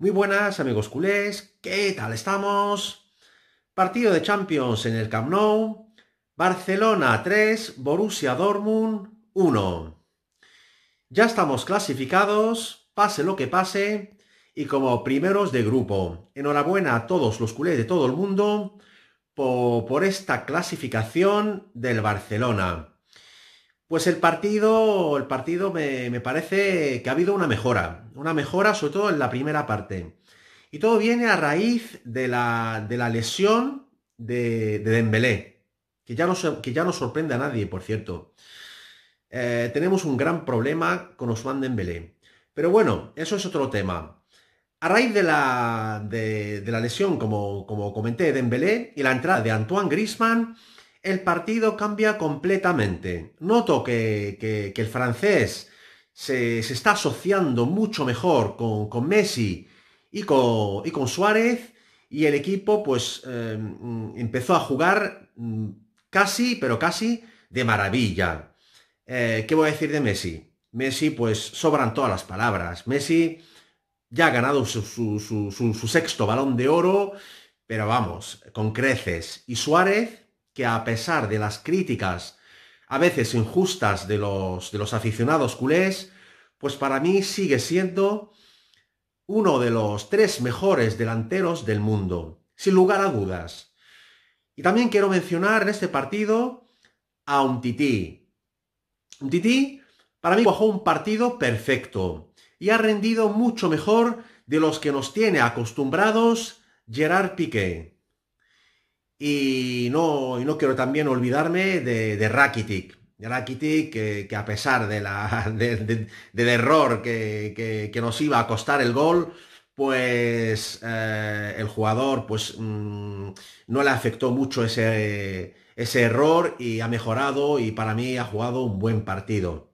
Muy buenas amigos culés, ¿qué tal estamos? Partido de Champions en el Camp Nou, Barcelona 3, Borussia Dortmund 1. Ya estamos clasificados, pase lo que pase, y como primeros de grupo. Enhorabuena a todos los culés de todo el mundo por esta clasificación del Barcelona. Pues el partido, el partido me, parece que ha habido una mejora, una mejora sobre todo en la primera parte. Y todo viene a raíz de la, de la lesión de, de Dembélé, que ya, no, que ya no sorprende a nadie, por cierto. Eh, tenemos un gran problema con Osman Dembélé. Pero bueno, eso es otro tema. A raíz de la, de, la lesión, como, como comenté, de Dembélé y la entrada de Antoine Grisman, el partido cambia completamente. Noto que, el francés se, está asociando mucho mejor con, Messi y con, y con, Suárez y el equipo pues em, empezó a jugar mm, casi, pero casi de maravilla. Eh, ¿Qué voy a decir de Messi? Messi pues sobran todas las palabras. Messi ya ha ganado su, su sexto balón de oro, pero vamos, con creces. Y Suárez que a pesar de las críticas a veces injustas de los, de los aficionados culés, pues para mí sigue siendo uno de los tres mejores delanteros del mundo, sin lugar a dudas. Y también quiero mencionar en este partido a un tití. Un tití para mí bajó un partido perfecto y ha rendido mucho mejor de los que nos tiene acostumbrados Gerard Piqué. Y no, quiero también olvidarme de, de Rakitic. Rakitic, que, a pesar del error que, nos iba a costar el gol, pues eh, el jugador pues, mm, no le afectó mucho ese, error y ha mejorado y para mí ha jugado un buen partido.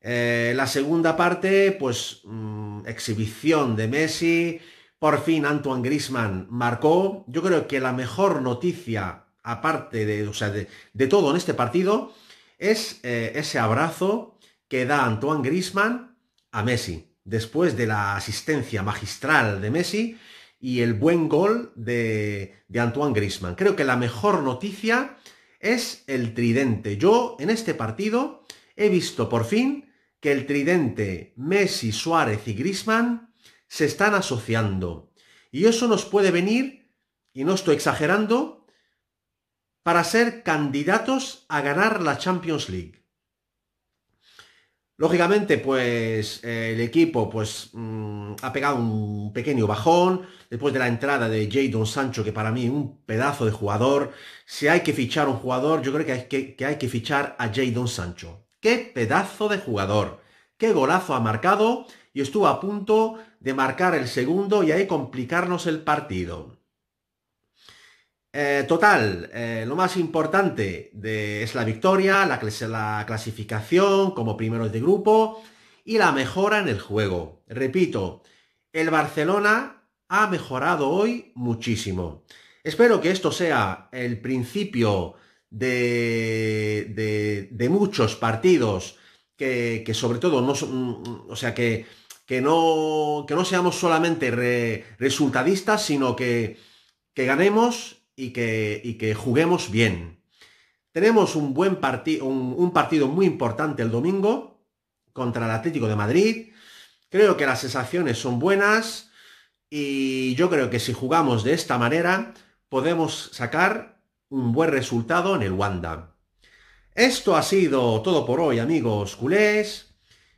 Eh, la segunda parte, pues mm, exhibición de Messi, por fin Antoine Grisman marcó, yo creo que la mejor noticia, aparte de, de, todo en este partido, es eh, ese abrazo que da Antoine Grisman a Messi, después de la asistencia magistral de Messi y el buen gol de, de Antoine Grisman. Creo que la mejor noticia es el tridente. Yo en este partido he visto por fin que el tridente Messi, Suárez y Grisman se están asociando. Y eso nos puede venir, y no estoy exagerando, para ser candidatos a ganar la Champions League. Lógicamente, pues el equipo pues, mm, ha pegado un pequeño bajón después de la entrada de Jadon Sancho, que para mí es un pedazo de jugador. Si hay que fichar un jugador, yo creo que hay que, que, hay que fichar a Jadon Sancho. ¡Qué pedazo de jugador! ¡Qué golazo ha marcado! y estuvo a punto de marcar el segundo y ahí complicarnos el partido. Eh, total, eh, lo más importante es la victoria, la, la clasificación como primeros de grupo y la mejora en el juego. Repito, el Barcelona ha mejorado hoy muchísimo. Espero que esto sea el principio de, muchos partidos que, sobre todo, no, mm, mm, o sea, que que no, seamos solamente resultadistas, sino que, ganemos y que, que, juguemos bien. Tenemos un buen partido, un, un partido muy importante el domingo contra el Atlético de Madrid. Creo que las sensaciones son buenas y yo creo que si jugamos de esta manera podemos sacar un buen resultado en el Wanda. Esto ha sido todo por hoy amigos culés.